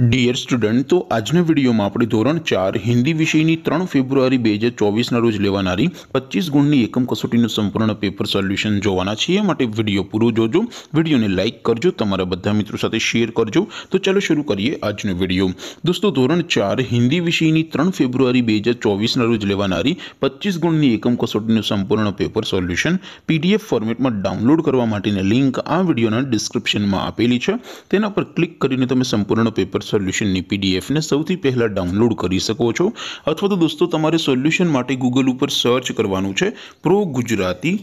dear student તો આજના વિડીયોમાં આપણે ધોરણ ચાર હિન્દી વિષયની ત્રણ ફેબ્રુઆરી બે હજાર ચોવીસના રોજ લેવાનારી પચીસ ગુણની એકમ કસોટીનું સંપૂર્ણ પેપર સોલ્યુશન જોવાના છીએ માટે વિડીયો પૂરો જોજો વિડીયોને લાઇક કરજો તમારા બધા મિત્રો સાથે શેર કરજો તો ચાલો શરૂ કરીએ આજનો વિડીયો દોસ્તો ધોરણ ચાર હિન્દી વિષયની ત્રણ ફેબ્રુઆરી બે હજાર ચોવીસના રોજ લેવાનારી પચીસ ગુણની એકમ કસોટીનું સંપૂર્ણ પેપર સોલ્યુશન પીડીએફ ફોર્મેટમાં ડાઉનલોડ કરવા માટેની લિંક આ વિડીયોના ડિસ્ક્રિપ્શનમાં આપેલી છે તેના પર ક્લિક કરીને તમે સંપૂર્ણ પેપર સોલ્યુશનની પીડીએફને સૌથી પહેલાં ડાઉનલોડ કરી શકો છો અથવા તો દોસ્તો તમારે સોલ્યુશન માટે ગૂગલ ઉપર સર્ચ કરવાનું છે pro Gujarati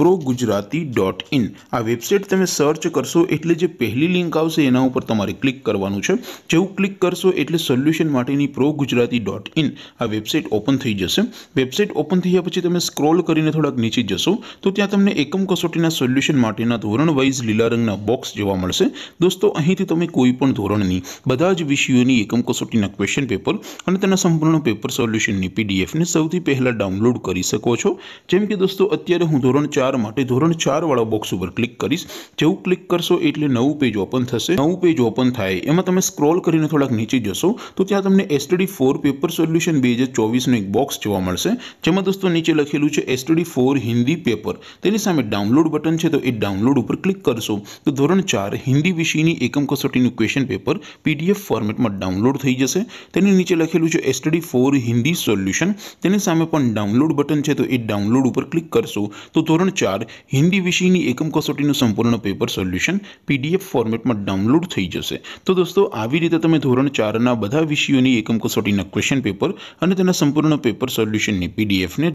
pro Gujarati dot in આ વેબસાઇટ તમે સર્ચ કરશો એટલે જે પહેલી લિંક આવશે એના ઉપર તમારે ક્લિક કરવાનું છે જેવું ક્લિક કરશો એટલે સોલ્યુશન માટેની પ્રો ગુજરાતી ડોટ ઇન આ વેબસાઇટ ઓપન થઈ જશે વેબસાઇટ ઓપન થયા પછી તમે સ્ક્રોલ કરીને થોડાક નીચે જશો તો ત્યાં તમને એકમ કસોટીના સોલ્યુશન માટેના ધોરણ વાઇઝ લીલા રંગના બોક્સ જોવા મળશે દોસ્તો અહીંથી તમે કોઈ પણ ધોરણની બધા તજ વિષયની એકમ કસોટીનું ક્વેશ્ચન પેપર અને તેનું સંપૂર્ણ પેપર સોલ્યુશન ની પીડીએફ ને સૌથી પહેલા ડાઉનલોડ કરી શકો છો જેમ કે દોસ્તો અત્યારે હું ધોરણ 4 માટે ધોરણ 4 વાળો બોક્સ ઉપર ક્લિક કરીશ જેવું ક્લિક કરશો એટલે નવું પેજ ઓપન થશે નવું પેજ ઓપન થાય એમાં તમે સ્ક્રોલ કરીને થોડક નીચે જજો તો ત્યાં તમને STD 4 પેપર સોલ્યુશન 2024 નો એક બોક્સ જોવા મળશે જેમાં દોસ્તો નીચે લખેલું છે STD 4 હિન્દી પેપર તેની સામે ડાઉનલોડ બટન છે તો એ ડાઉનલોડ ઉપર ક્લિક કરશો તો ધોરણ 4 હિન્દી વિષયની એકમ કસોટીનું ક્વેશ્ચન પેપર પી પીડીએફ ફોર્મેટમાં ડાઉનલોડ થઈ જશે તેની નીચે લખેલું છે એસટડી ફોર હિન્દી સોલ્યુશન તેની સામે પણ ડાઉનલોડ બટન છે તો એ ડાઉનલોડ ઉપર ક્લિક કરશો તો ધોરણ ચાર હિન્દી વિષયની એકમ કસોટીનું સંપૂર્ણ પેપર સોલ્યુશન પીડીએફ ફોર્મેટમાં ડાઉનલોડ થઈ જશે તો દોસ્તો આવી રીતે તમે ધોરણ ચારના બધા વિષયોની એકમ કસોટીના ક્વેશ્ચન પેપર અને તેના સંપૂર્ણ પેપર સોલ્યુશનની પીડીએફને